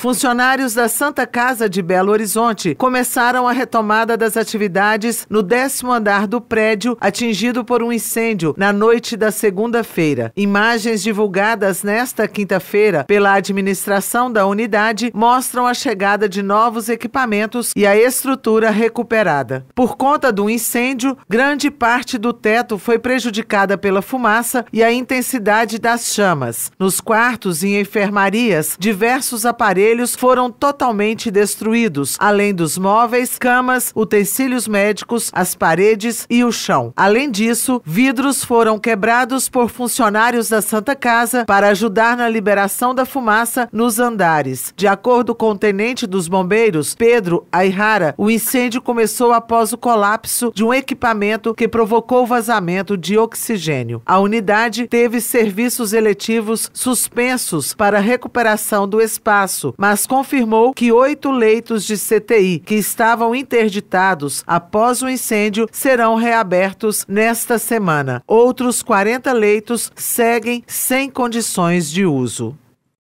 Funcionários da Santa Casa de Belo Horizonte começaram a retomada das atividades no décimo andar do prédio atingido por um incêndio na noite da segunda-feira. Imagens divulgadas nesta quinta-feira pela administração da unidade mostram a chegada de novos equipamentos e a estrutura recuperada. Por conta do incêndio, grande parte do teto foi prejudicada pela fumaça e a intensidade das chamas. Nos quartos e enfermarias, diversos aparelhos aparelhos foram totalmente destruídos, além dos móveis, camas, utensílios médicos, as paredes e o chão. Além disso, vidros foram quebrados por funcionários da Santa Casa para ajudar na liberação da fumaça nos andares. De acordo com o tenente dos bombeiros, Pedro Ayrara o incêndio começou após o colapso de um equipamento que provocou vazamento de oxigênio. A unidade teve serviços eletivos suspensos para recuperação do espaço, mas confirmou que oito leitos de CTI que estavam interditados após o incêndio serão reabertos nesta semana. Outros 40 leitos seguem sem condições de uso.